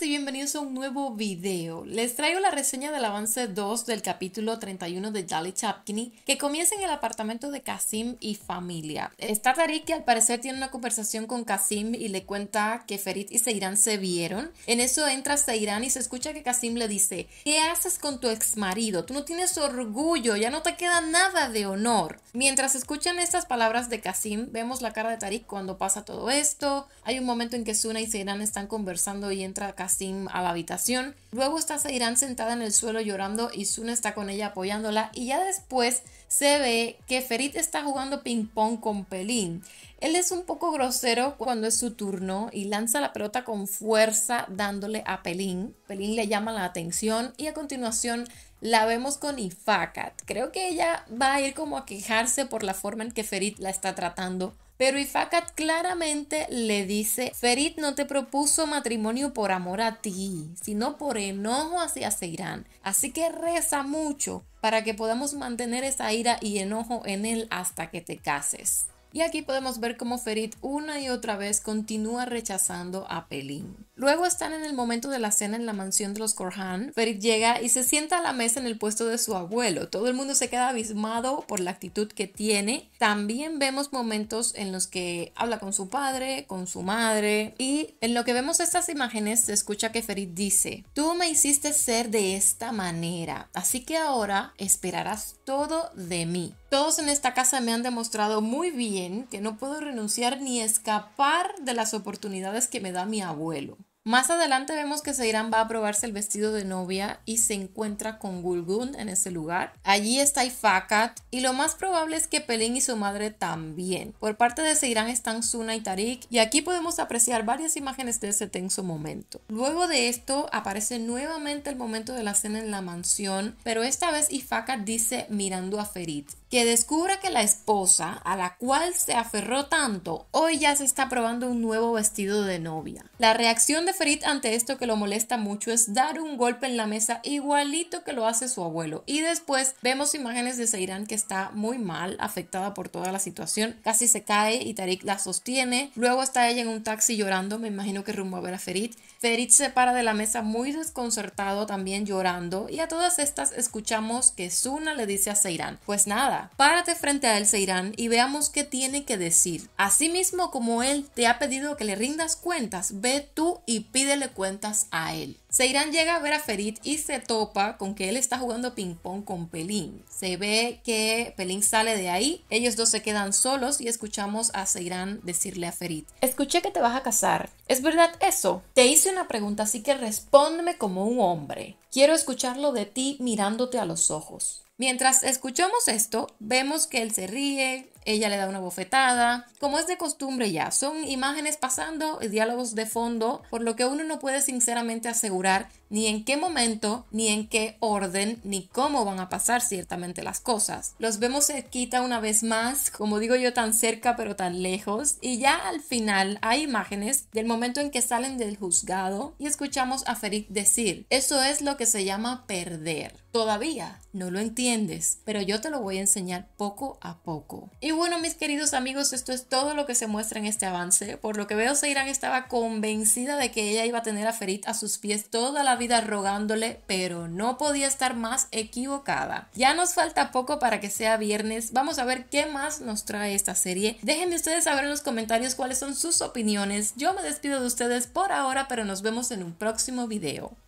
y bienvenidos a un nuevo video. Les traigo la reseña del avance 2 del capítulo 31 de Jali Chapkini que comienza en el apartamento de Kasim y familia. Está Tariq que al parecer tiene una conversación con Kasim y le cuenta que Ferit y Seirán se vieron. En eso entra Seirán y se escucha que Kasim le dice ¿Qué haces con tu ex marido? Tú no tienes orgullo, ya no te queda nada de honor. Mientras escuchan estas palabras de Kasim, vemos la cara de Tariq cuando pasa todo esto. Hay un momento en que Suna y Seirán están conversando y entra Kasim a la habitación. Luego está Sairán sentada en el suelo llorando y Suna está con ella apoyándola y ya después se ve que Ferit está jugando ping pong con Pelín. Él es un poco grosero cuando es su turno y lanza la pelota con fuerza dándole a Pelín. Pelín le llama la atención y a continuación la vemos con Ifakat. Creo que ella va a ir como a quejarse por la forma en que Ferit la está tratando. Pero Ifakat claramente le dice, Ferit no te propuso matrimonio por amor a ti, sino por enojo hacia Seirán. Así que reza mucho para que podamos mantener esa ira y enojo en él hasta que te cases. Y aquí podemos ver cómo Ferit una y otra vez continúa rechazando a Pelín. Luego están en el momento de la cena en la mansión de los Korhan. Ferit llega y se sienta a la mesa en el puesto de su abuelo. Todo el mundo se queda abismado por la actitud que tiene. También vemos momentos en los que habla con su padre, con su madre. Y en lo que vemos estas imágenes se escucha que Ferit dice, tú me hiciste ser de esta manera, así que ahora esperarás todo de mí. Todos en esta casa me han demostrado muy bien que no puedo renunciar ni escapar de las oportunidades que me da mi abuelo. Más adelante vemos que Seirán va a probarse el vestido de novia y se encuentra con Gulgun en ese lugar. Allí está Ifakat y lo más probable es que Pelín y su madre también. Por parte de Seirán están Suna y Tarik y aquí podemos apreciar varias imágenes de ese tenso momento. Luego de esto aparece nuevamente el momento de la cena en la mansión, pero esta vez Ifakat dice mirando a Ferit que descubra que la esposa a la cual se aferró tanto hoy ya se está probando un nuevo vestido de novia. La reacción de Ferit ante esto que lo molesta mucho es dar un golpe en la mesa igualito que lo hace su abuelo. Y después vemos imágenes de Seiran que está muy mal, afectada por toda la situación. Casi se cae y Tarik la sostiene. Luego está ella en un taxi llorando, me imagino que rumbo a ver a Ferit. Ferit se para de la mesa muy desconcertado, también llorando. Y a todas estas escuchamos que Suna le dice a Seiran, pues nada, Párate frente a él, Seirán, y veamos qué tiene que decir. mismo como él te ha pedido que le rindas cuentas, ve tú y pídele cuentas a él. Seirán llega a ver a Ferit y se topa con que él está jugando ping-pong con Pelín. Se ve que Pelín sale de ahí, ellos dos se quedan solos y escuchamos a Seirán decirle a Ferit: Escuché que te vas a casar. ¿Es verdad eso? Te hice una pregunta, así que respóndeme como un hombre. Quiero escucharlo de ti mirándote a los ojos. Mientras escuchamos esto, vemos que él se ríe, ella le da una bofetada, como es de costumbre ya, son imágenes pasando y diálogos de fondo, por lo que uno no puede sinceramente asegurar ni en qué momento, ni en qué orden, ni cómo van a pasar ciertamente las cosas. Los vemos quita una vez más, como digo yo, tan cerca pero tan lejos, y ya al final hay imágenes del momento en que salen del juzgado y escuchamos a Ferit decir, eso es lo que se llama perder. Todavía no lo entiendes, pero yo te lo voy a enseñar poco a poco. Y bueno, mis queridos amigos, esto es todo lo que se muestra en este avance. Por lo que veo, Seiran estaba convencida de que ella iba a tener a Ferit a sus pies toda la vida rogándole, pero no podía estar más equivocada. Ya nos falta poco para que sea viernes. Vamos a ver qué más nos trae esta serie. Déjenme ustedes saber en los comentarios cuáles son sus opiniones. Yo me despido de ustedes por ahora, pero nos vemos en un próximo video.